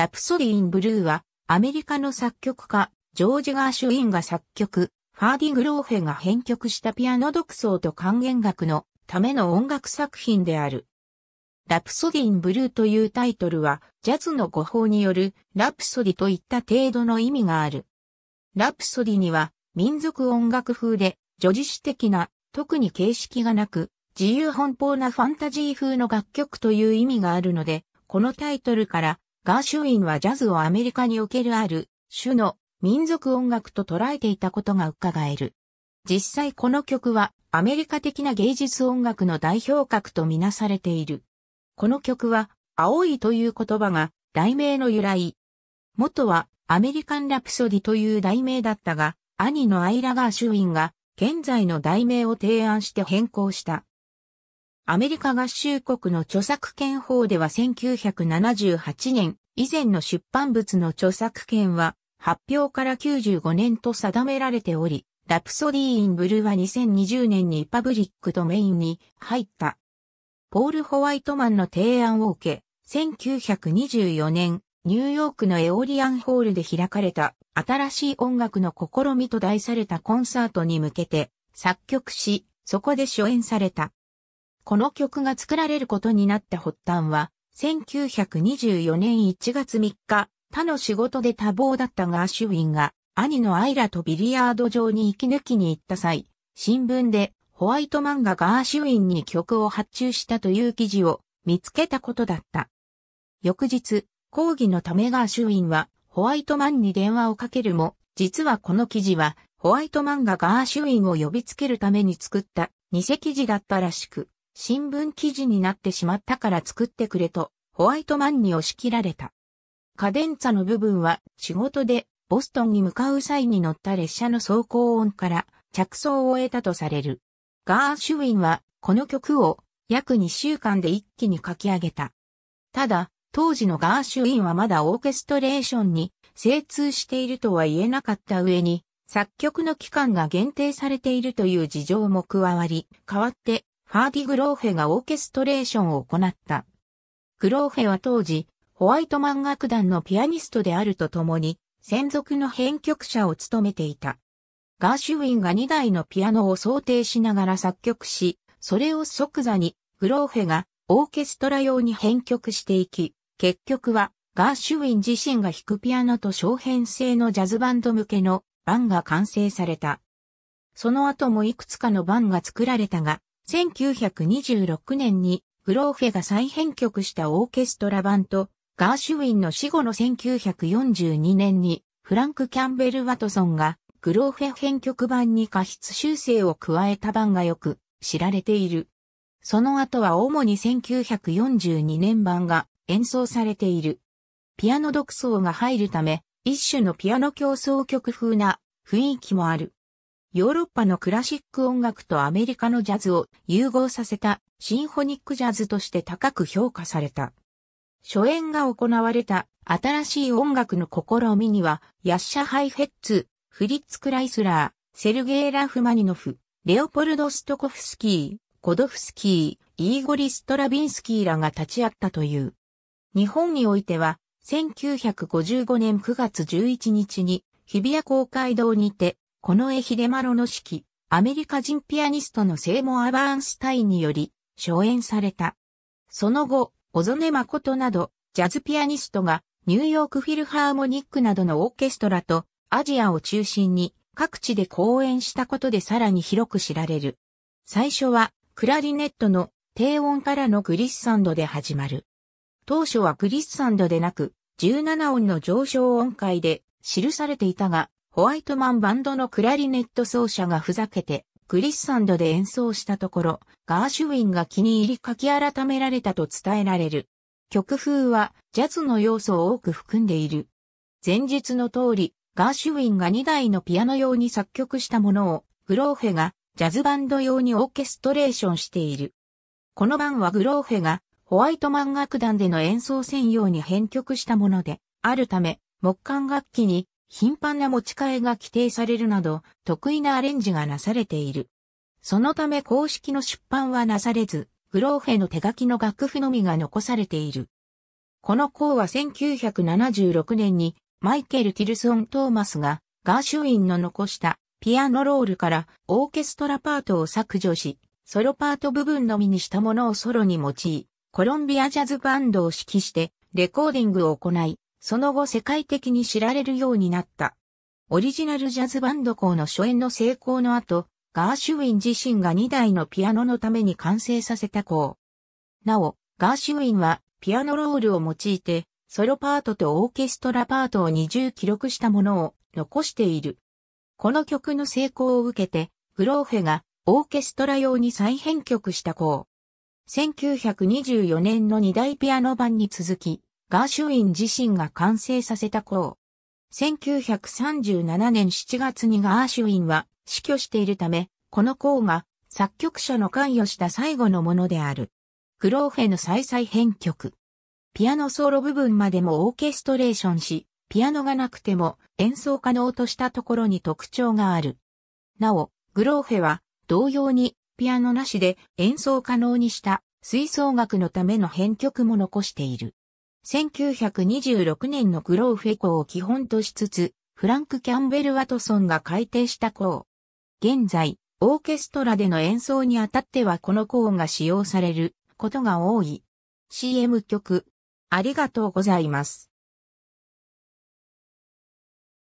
ラプソディ・イン・ブルーは、アメリカの作曲家、ジョージ・ガーシュインが作曲、ファーディ・グローフェが編曲したピアノ独奏と管弦楽のための音楽作品である。ラプソディ・イン・ブルーというタイトルは、ジャズの語法によるラプソディといった程度の意味がある。ラプソディには、民族音楽風で、叙事詩的な、特に形式がなく、自由奔放なファンタジー風の楽曲という意味があるので、このタイトルからガーシュウィンはジャズをアメリカにおけるある種の民族音楽と捉えていたことが伺える。実際この曲はアメリカ的な芸術音楽の代表格とみなされている。この曲は青いという言葉が題名の由来。元はアメリカンラプソディという題名だったが、兄のアイラ・ガーシュウィンが現在の題名を提案して変更した。アメリカ合衆国の著作権法では1978年以前の出版物の著作権は発表から95年と定められており、ラプソディー・イン・ブルーは2020年にパブリックドメインに入った。ポール・ホワイトマンの提案を受け、1924年、ニューヨークのエオリアンホールで開かれた新しい音楽の試みと題されたコンサートに向けて作曲し、そこで初演された。この曲が作られることになった発端は、1924年1月3日、他の仕事で多忙だったガーシュウィンが、兄のアイラとビリヤード場に息抜きに行った際、新聞でホワイトマンがガーシュウィンに曲を発注したという記事を見つけたことだった。翌日、抗議のためガーシュウィンはホワイトマンに電話をかけるも、実はこの記事はホワイトマンがガーシュウィンを呼びつけるために作った偽記事だったらしく、新聞記事になってしまったから作ってくれと、ホワイトマンに押し切られた。カデンツァの部分は仕事でボストンに向かう際に乗った列車の走行音から着想を得たとされる。ガーシュウィンはこの曲を約2週間で一気に書き上げた。ただ、当時のガーシュウィンはまだオーケストレーションに精通しているとは言えなかった上に、作曲の期間が限定されているという事情も加わり、代わってファーディ・グローフェがオーケストレーションを行った。グローフェは当時、ホワイトマン楽団のピアニストであるとともに、専属の編曲者を務めていた。ガーシュウィンが2台のピアノを想定しながら作曲し、それを即座にグローフェがオーケストラ用に編曲していき、結局はガーシュウィン自身が弾くピアノと小編成のジャズバンド向けの版が完成された。その後もいくつかの版が作られたが、1926年にグローフェが再編曲したオーケストラ版と、ガーシュウィンの死後の1942年に、フランク・キャンベル・ワトソンが、グローフェ編曲版に過失修正を加えた版がよく知られている。その後は主に1942年版が演奏されている。ピアノ独奏が入るため、一種のピアノ競争曲風な雰囲気もある。ヨーロッパのクラシック音楽とアメリカのジャズを融合させたシンフォニックジャズとして高く評価された。初演が行われた新しい音楽の試みには、ヤッシャ・ハイフェッツ、フリッツ・クライスラー、セルゲイ・ラフマニノフ、レオポルド・ストコフスキー、コドフスキー、イーゴリ・ストラビンスキーらが立ち会ったという。日本においては、1955年9月11日に、日比谷公会堂にて、この絵秀丸の式、アメリカ人ピアニストのセイモア・バーンスタインにより、初演された。その後、小曽根誠など、ジャズピアニストが、ニューヨークフィルハーモニックなどのオーケストラと、アジアを中心に、各地で公演したことでさらに広く知られる。最初は、クラリネットの低音からのグリッサンドで始まる。当初はグリッサンドでなく、17音の上昇音階で記されていたが、ホワイトマンバンドのクラリネット奏者がふざけて、クリスサンドで演奏したところ、ガーシュウィンが気に入り書き改められたと伝えられる。曲風はジャズの要素を多く含んでいる。前述の通り、ガーシュウィンが2台のピアノ用に作曲したものを、グローフェがジャズバンド用にオーケストレーションしている。この版はグローフェがホワイトマン楽団での演奏専用に編曲したもので、あるため、木管楽器に頻繁な持ち替えが規定されるなど、得意なアレンジがなされている。そのため公式の出版はなされず、グローフェの手書きの楽譜のみが残されている。この項は1976年にマイケル・ティルソン・トーマスがガーシュウィンの残したピアノロールからオーケストラパートを削除し、ソロパート部分のみにしたものをソロに用い、コロンビアジャズバンドを指揮してレコーディングを行い、その後世界的に知られるようになった。オリジナルジャズバンド校の初演の成功の後、ガーシュウィン自身が2台のピアノのために完成させた校。なお、ガーシュウィンはピアノロールを用いて、ソロパートとオーケストラパートを二重記録したものを残している。この曲の成功を受けて、グローフェがオーケストラ用に再編曲した校。1924年の2台ピアノ版に続き、ガーシュウィン自身が完成させた校。1937年7月にガーシュウィンは死去しているため、この項が作曲者の関与した最後のものである。クローフェの再々編曲。ピアノソロ部分までもオーケストレーションし、ピアノがなくても演奏可能としたところに特徴がある。なお、グローフェは同様にピアノなしで演奏可能にした吹奏楽のための編曲も残している。1926年のグローフェコを基本としつつ、フランク・キャンベル・ワトソンが改定した校。現在、オーケストラでの演奏にあたってはこの校が使用されることが多い。CM 曲、ありがとうございます。